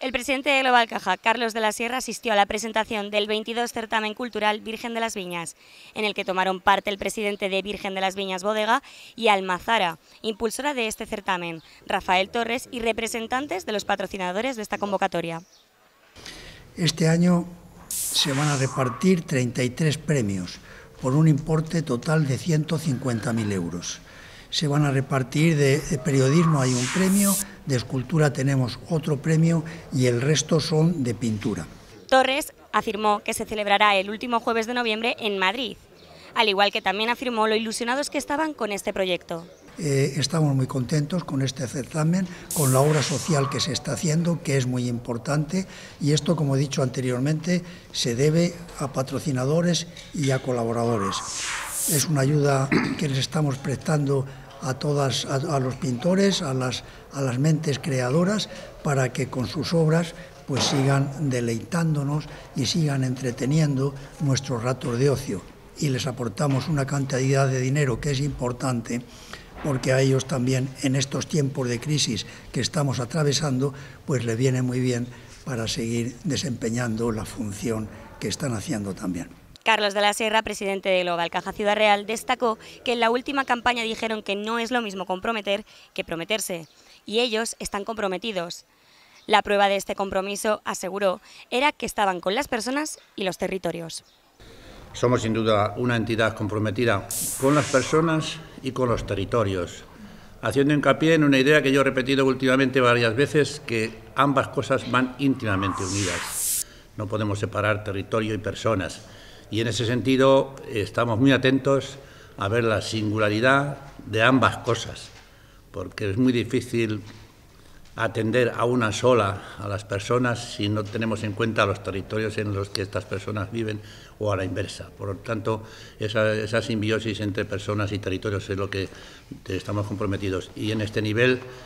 El presidente de Global Caja, Carlos de la Sierra, asistió a la presentación del 22 Certamen Cultural Virgen de las Viñas, en el que tomaron parte el presidente de Virgen de las Viñas Bodega y Almazara, impulsora de este certamen, Rafael Torres y representantes de los patrocinadores de esta convocatoria. Este año se van a repartir 33 premios por un importe total de 150.000 euros se van a repartir. De, periodismo hay un premio, de escultura tenemos otro premio y el resto son de pintura. Torres afirmó que se celebrará el último jueves de noviembre en Madrid, al igual que también afirmó lo ilusionados que estaban con este proyecto. Eh, estamos muy contentos con este certamen, con la obra social que se está haciendo, que es muy importante, y esto, como he dicho anteriormente, se debe a patrocinadores y a colaboradores es una ayuda que les estamos prestando a todas a, los pintores, a las, a las mentes creadoras, para que con sus obras pues sigan deleitándonos y sigan entreteniendo nuestros ratos de ocio. Y les aportamos una cantidad de dinero que es importante porque a ellos también en estos tiempos de crisis que estamos atravesando, pues le viene muy bien para seguir desempeñando la función que están haciendo también. Carlos de la Sierra, presidente de Global Caja Ciudad Real, destacó que en la última campaña dijeron que no es lo mismo comprometer que prometerse, y ellos están comprometidos. La prueba de este compromiso, aseguró, era que estaban con las personas y los territorios. Somos sin duda una entidad comprometida con las personas y con los territorios, haciendo hincapié en una idea que yo he repetido últimamente varias veces, que ambas cosas van íntimamente unidas. No podemos separar territorio y personas y en ese sentido estamos muy atentos a ver la singularidad de ambas cosas, porque es muy difícil atender a una sola a las personas si no tenemos en cuenta los territorios en los que estas personas viven o a la inversa. Por lo tanto, esa, esa simbiosis entre personas y territorios es lo que estamos comprometidos. Y en este nivel